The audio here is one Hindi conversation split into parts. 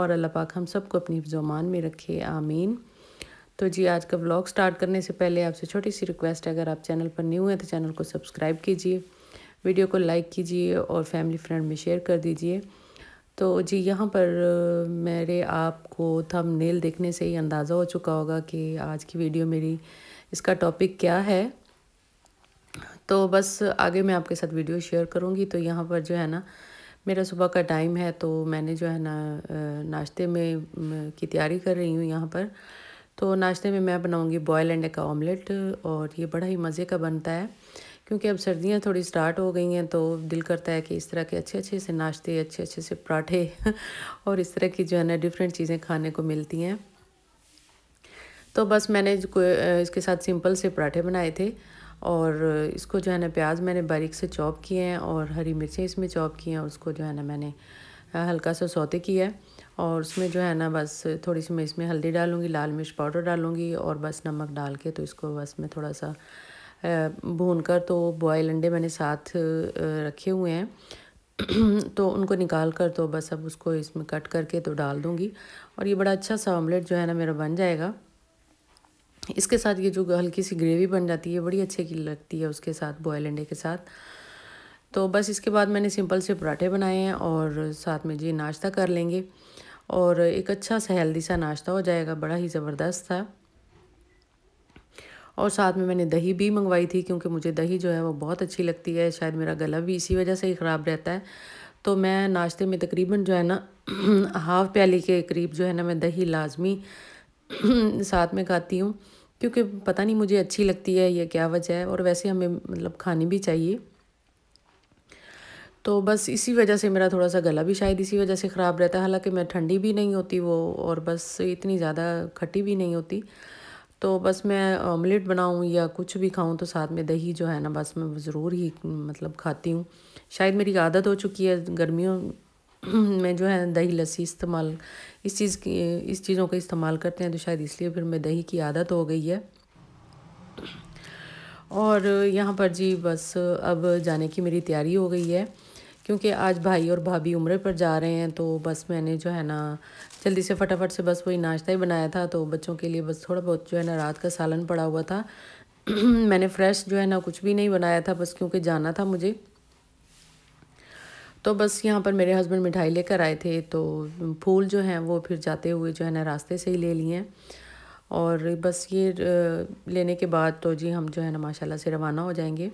और अल्लाह पाक हम सबको अपनी जोमान में रखे आमीन तो जी आज का व्लॉग स्टार्ट करने से पहले आपसे छोटी सी रिक्वेस्ट है अगर आप चैनल पर न्यू हैं तो चैनल को सब्सक्राइब कीजिए वीडियो को लाइक कीजिए और फैमिली फ्रेंड में शेयर कर दीजिए तो जी यहाँ पर मेरे आपको थम नेल देखने से ही अंदाज़ा हो चुका होगा कि आज की वीडियो मेरी इसका टॉपिक क्या है तो बस आगे मैं आपके साथ वीडियो शेयर करूँगी तो यहाँ पर जो है ना मेरा सुबह का टाइम है तो मैंने जो है ना नाश्ते में की तैयारी कर रही हूँ यहाँ पर तो नाश्ते में मैं बनाऊँगी बॉयल अंडे का ऑमलेट और ये बड़ा ही मज़े का बनता है क्योंकि अब सर्दियाँ थोड़ी स्टार्ट हो गई हैं तो दिल करता है कि इस तरह के अच्छे अच्छे से नाश्ते अच्छे अच्छे से पराठे और इस तरह की जो है ना डिफरेंट चीज़ें खाने को मिलती हैं तो बस मैंने इसके साथ सिंपल से पराठे बनाए थे और इसको जो है ना प्याज मैंने बारीक से चॉप किए हैं और हरी मिर्चें इसमें चॉप की हैं और उसको जो है ना मैंने हल्का सा सौते किया है और उसमें जो है ना बस थोड़ी सी मैं इसमें हल्दी डालूँगी लाल मिर्च पाउडर डालूंगी और बस नमक डाल के तो इसको बस मैं थोड़ा सा भून कर तो बॉयल अंडे मैंने साथ रखे हुए हैं तो उनको निकाल कर तो बस अब उसको इसमें कट करके तो डाल दूँगी और ये बड़ा अच्छा सा ऑमलेट जो है ना मेरा बन जाएगा इसके साथ ये जो हल्की सी ग्रेवी बन जाती है बड़ी अच्छी की लगती है उसके साथ बॉयल अंडे के साथ तो बस इसके बाद मैंने सिंपल से पराठे बनाए हैं और साथ में जी नाश्ता कर लेंगे और एक अच्छा सा हेल्दी सा नाश्ता हो जाएगा बड़ा ही ज़बरदस्त था और साथ में मैंने दही भी मंगवाई थी क्योंकि मुझे दही जो है वो बहुत अच्छी लगती है शायद मेरा गला भी इसी वजह से ही ख़राब रहता है तो मैं नाश्ते में तकरीबन जो है ना हाफ़ प्याली के करीब जो है ना मैं दही लाजमी साथ में खाती हूँ क्योंकि पता नहीं मुझे अच्छी लगती है या क्या वजह है और वैसे हमें मतलब खानी भी चाहिए तो बस इसी वजह से मेरा थोड़ा सा गला भी शायद इसी वजह से ख़राब रहता है हालांकि मैं ठंडी भी नहीं होती वो और बस इतनी ज़्यादा खट्टी भी नहीं होती तो बस मैं ऑमलेट बनाऊँ या कुछ भी खाऊँ तो साथ में दही जो है ना बस मैं ज़रूर ही मतलब खाती हूँ शायद मेरी आदत हो चुकी है गर्मियों मैं जो है दही लस्सी इस्तेमाल इस चीज़ की इस चीज़ों का इस्तेमाल करते हैं तो शायद इसलिए फिर मैं दही की आदत हो गई है और यहाँ पर जी बस अब जाने की मेरी तैयारी हो गई है क्योंकि आज भाई और भाभी उम्र पर जा रहे हैं तो बस मैंने जो है ना जल्दी से फटाफट से बस वही नाश्ता ही बनाया था तो बच्चों के लिए बस थोड़ा बहुत जो है ना रात का सालन पड़ा हुआ था मैंने फ्रेश जो है ना कुछ भी नहीं बनाया था बस क्योंकि जाना था मुझे तो बस यहाँ पर मेरे हस्बैंड मिठाई लेकर आए थे तो फूल जो हैं वो फिर जाते हुए जो है ना रास्ते से ही ले लिए हैं और बस ये लेने के बाद तो जी हम जो है ना माशाल्लाह से रवाना हो जाएंगे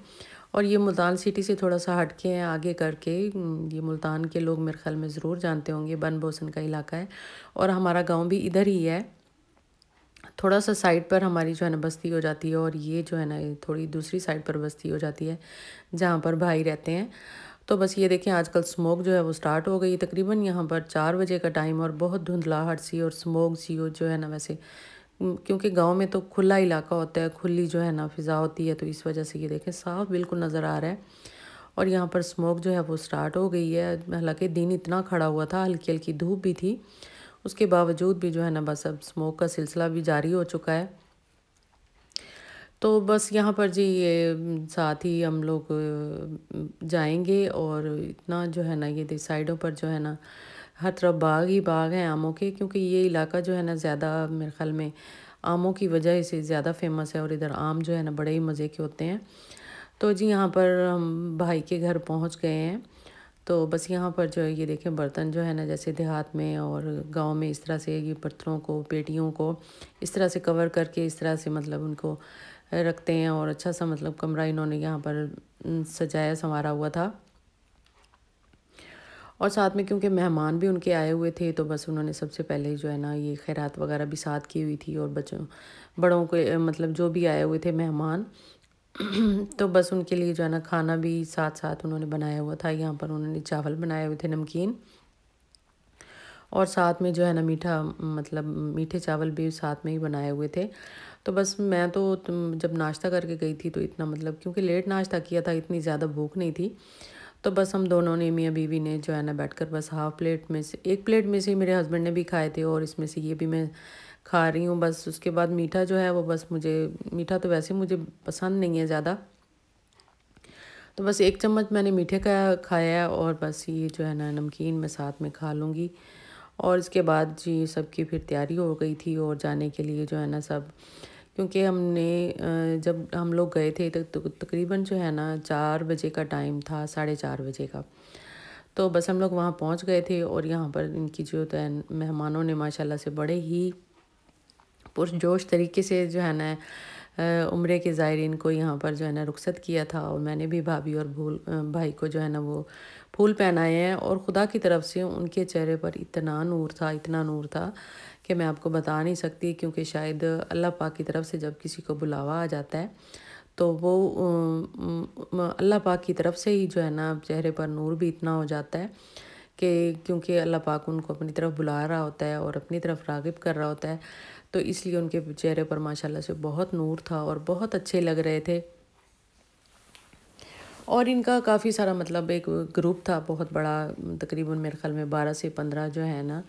और ये मुल्तान सिटी से थोड़ा सा हट के हैं आगे करके ये मुल्तान के लोग मेरे ख्याल में ज़रूर जानते होंगे बन बोसन का इलाका है और हमारा गाँव भी इधर ही है थोड़ा सा साइड पर हमारी जो है ना बस्ती हो जाती है और ये जो है ना थोड़ी दूसरी साइड पर बस्ती हो जाती है जहाँ पर भाई रहते हैं तो बस ये देखें आजकल स्मोक जो है वो स्टार्ट हो गई तकरीबन यहाँ पर चार बजे का टाइम और बहुत धुंधलाहट सी और स्मोक सी हो जो है ना वैसे क्योंकि गांव में तो खुला इलाका होता है खुली जो है ना फिज़ा होती है तो इस वजह से ये देखें साफ बिल्कुल नज़र आ रहा है और यहाँ पर स्मोक जो है वो स्टार्ट हो गई है हालाँकि दिन इतना खड़ा हुआ था हल्की हल्की धूप भी थी उसके बावजूद भी जो है ना बस अब स्मोक का सिलसिला भी जारी हो चुका है तो बस यहाँ पर जी ये साथ ही हम लोग जाएंगे और इतना जो है ना ये साइडों पर जो है ना हर तरफ बाग ही बाग हैं आमों के क्योंकि ये इलाका जो है ना ज़्यादा मेरे ख्याल में आमों की वजह से ज़्यादा फेमस है और इधर आम जो है ना बड़े ही मज़े के होते हैं तो जी यहाँ पर हम भाई के घर पहुँच गए हैं तो बस यहाँ पर जो है ये देखें बर्तन जो है ना जैसे देहात में और गांव में इस तरह से ये बर्तनों को पेटियों को इस तरह से कवर करके इस तरह से मतलब उनको रखते हैं और अच्छा सा मतलब कमरा इन्होंने यहाँ पर सजाया संवारा हुआ था और साथ में क्योंकि मेहमान भी उनके आए हुए थे तो बस उन्होंने सबसे पहले जो है ना ये खैरात वगैरह भी साथ की हुई थी और बच्चों बड़ों के मतलब जो भी आए हुए थे मेहमान तो बस उनके लिए जो है ना खाना भी साथ साथ उन्होंने बनाया हुआ था यहाँ पर उन्होंने चावल बनाए हुए थे नमकीन और साथ में जो है ना मीठा मतलब मीठे चावल भी साथ में ही बनाए हुए थे तो बस मैं तो जब नाश्ता करके गई थी तो इतना मतलब क्योंकि लेट नाश्ता किया था इतनी ज़्यादा भूख नहीं थी तो बस हम दोनों ने मियाँ बीवी ने जो है ना बैठकर बस हाफ़ प्लेट में से एक प्लेट में से मेरे हस्बैंड ने भी खाए थे और इसमें से ये भी मैं खा रही हूँ बस उसके बाद मीठा जो है वो बस मुझे मीठा तो वैसे मुझे पसंद नहीं है ज़्यादा तो बस एक चम्मच मैंने मीठे का खाया है और बस ये जो है ना नमकीन मैं साथ में खा लूँगी और इसके बाद जी सबकी फिर तैयारी हो गई थी और जाने के लिए जो है ना सब क्योंकि हमने जब हम लोग गए थे तो तकरीबन जो है ना चार बजे का टाइम था साढ़े चार बजे का तो बस हम लोग वहाँ पहुँच गए थे और यहाँ पर इनकी जो तैन मेहमानों ने माशाल्लाह से बड़े ही पुरजोश तरीके से जो है ना उम्र के ज़ायरीन को यहाँ पर जो है ना रुखसत किया था और मैंने भी भाभी और भूल भाई को जो है ना वो फूल पहनाए हैं और ख़ुदा की तरफ से उनके चेहरे पर इतना नूर था इतना नूर था कि मैं आपको बता नहीं सकती क्योंकि शायद अल्लाह पाक की तरफ से जब किसी को बुलावा आ जाता है तो वो अल्लाह पाक की तरफ से ही जो है ना चेहरे पर नूर भी इतना हो जाता है कि क्योंकि अल्लाह पाक उनको अपनी तरफ बुला रहा होता है और अपनी तरफ रागिब कर रहा होता है तो इसलिए उनके चेहरे पर माशाल्लाह से बहुत नूर था और बहुत अच्छे लग रहे थे और इनका काफ़ी सारा मतलब एक ग्रुप था बहुत बड़ा तकरीबन मेरे ख्याल में बारह से पंद्रह जो है ना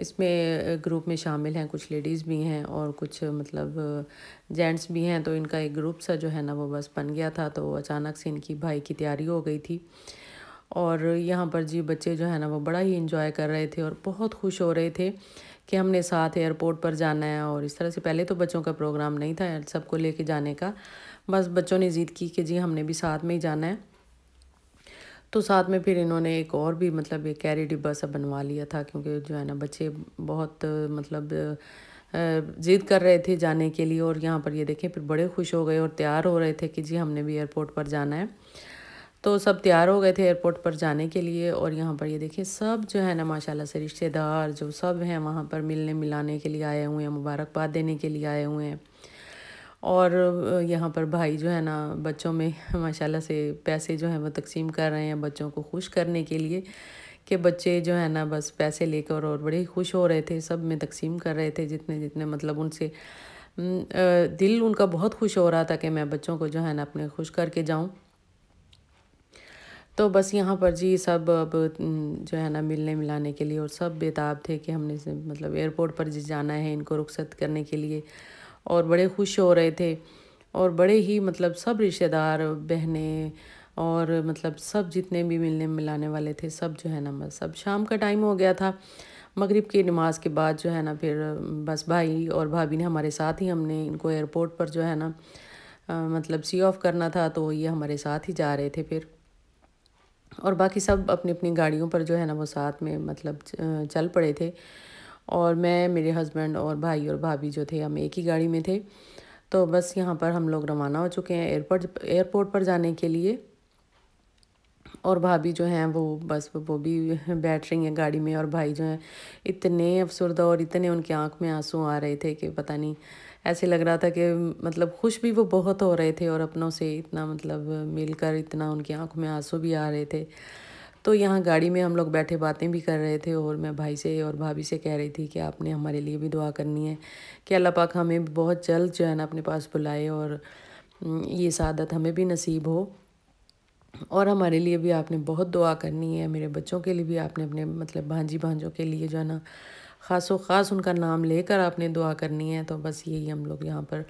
इसमें ग्रुप में शामिल हैं कुछ लेडीज़ भी हैं और कुछ मतलब जेंट्स भी हैं तो इनका एक ग्रुप सा जो है ना वो बस बन गया था तो अचानक से इनकी भाई की तैयारी हो गई थी और यहाँ पर जी बच्चे जो है ना वो बड़ा ही इन्जॉय कर रहे थे और बहुत खुश हो रहे थे कि हमने साथ एयरपोर्ट पर जाना है और इस तरह से पहले तो बच्चों का प्रोग्राम नहीं था सबको लेके जाने का बस बच्चों ने ज़िद की कि जी हमने भी साथ में ही जाना है तो साथ में फिर इन्होंने एक और भी मतलब एक कैरी डिब्बा सा बनवा लिया था क्योंकि जो है ना बच्चे बहुत मतलब ज़िद कर रहे थे जाने के लिए और यहाँ पर ये देखें फिर बड़े खुश हो गए और तैयार हो रहे थे कि जी हमने भी एयरपोर्ट पर जाना है तो सब तैयार हो गए थे एयरपोर्ट पर जाने के लिए और यहाँ पर ये देखें सब जो है ना माशाल्लाह से रिश्तेदार जो सब हैं वहाँ पर मिलने मिलाने के लिए आए हुए हैं मुबारकबाद देने के लिए आए हुए हैं और यहाँ पर भाई जो है ना बच्चों में माशाल्लाह से पैसे जो हैं वो तकसीम कर रहे हैं बच्चों को खुश करने के लिए कि बच्चे जो है ना बस पैसे लेकर और बड़े खुश हो रहे थे सब में तकसीम कर रहे थे जितने जितने मतलब उनसे दिल उनका बहुत खुश हो रहा था कि मैं बच्चों को जो है ना अपने खुश करके जाऊँ तो बस यहाँ पर जी सब अब जो है ना मिलने मिलाने के लिए और सब बेताब थे कि हमने मतलब एयरपोर्ट पर जिस जाना है इनको रुख्सत करने के लिए और बड़े खुश हो रहे थे और बड़े ही मतलब सब रिश्तेदार बहनें और मतलब सब जितने भी मिलने मिलाने वाले थे सब जो है ना बस अब शाम का टाइम हो गया था मगरिब की नमाज़ के बाद जो है ना फिर बस भाई और भाभी ने हमारे साथ ही हमने इनको एयरपोर्ट पर जो है ना मतलब सी ऑफ करना था तो ये हमारे साथ ही जा रहे थे फिर और बाकी सब अपनी अपनी गाड़ियों पर जो है ना वो साथ में मतलब चल पड़े थे और मैं मेरे हस्बैंड और भाई और भाभी जो थे हम एक ही गाड़ी में थे तो बस यहाँ पर हम लोग रवाना हो चुके हैं एयरपोर्ट एयरपोर्ट पर जाने के लिए और भाभी जो हैं वो बस वो भी बैठ रही हैं गाड़ी में और भाई जो हैं इतने अफसरदा और इतने उनकी आंख में आंसू आ रहे थे कि पता नहीं ऐसे लग रहा था कि मतलब खुश भी वो बहुत हो रहे थे और अपनों से इतना मतलब मिलकर इतना उनकी आंखों में आंसू भी आ रहे थे तो यहाँ गाड़ी में हम लोग बैठे बातें भी कर रहे थे और मैं भाई से और भाभी से कह रही थी कि आपने हमारे लिए भी दुआ करनी है कि अल्लाह पाक हमें बहुत जल्द जो है ना अपने पास बुलाए और ये सादत हमें भी नसीब हो और हमारे लिए भी आपने बहुत दुआ करनी है मेरे बच्चों के लिए भी आपने अपने मतलब भांजी भांजों के लिए जो है ना ख़ासो ख़ास उनका नाम लेकर आपने दुआ करनी है तो बस यही हम लोग यहाँ पर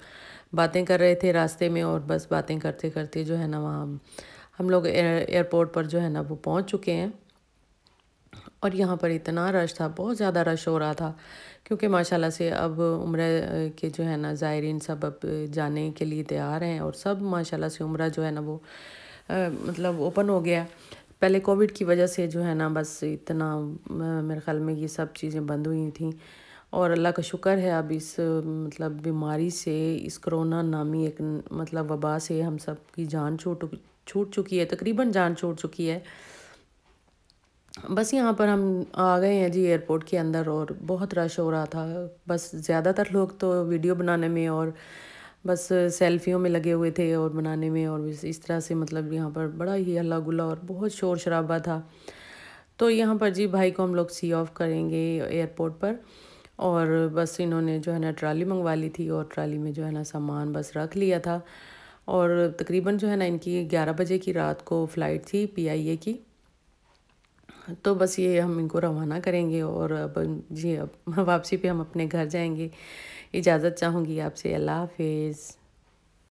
बातें कर रहे थे रास्ते में और बस बातें करते करते जो है ना वहाँ हम लोग एयरपोर्ट पर जो है ना वो पहुंच चुके हैं और यहाँ पर इतना रश था बहुत ज़्यादा रश हो रहा था क्योंकि माशाल्लाह से अब उम्र के जो है ना ज़ायरीन सब अब जाने के लिए तैयार हैं और सब माशाल्लाह से उम्र जो है ना वो आ, मतलब ओपन हो गया पहले कोविड की वजह से जो है ना बस इतना मेरे ख्याल में ये सब चीज़ें बंद हुई थी और अल्लाह का शुक्र है अब इस मतलब बीमारी से इस कोरोना नामी एक मतलब वबा से हम सब की जान छूट छूट चुकी है तकरीबन जान छूट चुकी है बस यहाँ पर हम आ गए हैं जी एयरपोर्ट के अंदर और बहुत रश हो रहा था बस ज़्यादातर लोग तो वीडियो बनाने में और बस सेल्फियों में लगे हुए थे और बनाने में और इस तरह से मतलब यहाँ पर बड़ा ही हल्ला गुल्ला और बहुत शोर शराबा था तो यहाँ पर जी भाई को हम लोग सी ऑफ करेंगे एयरपोर्ट पर और बस इन्होंने जो है ना ट्राली मंगवा ली थी और ट्राली में जो है ना सामान बस रख लिया था और तकरीबन जो है ना इनकी ग्यारह बजे की रात को फ़्लाइट थी पीआईए की तो बस ये हम इनको रवाना करेंगे और अब जी अब वापसी पे हम अपने घर जाएंगे इजाज़त चाहूँगी आपसे अल्लाह हाफिज़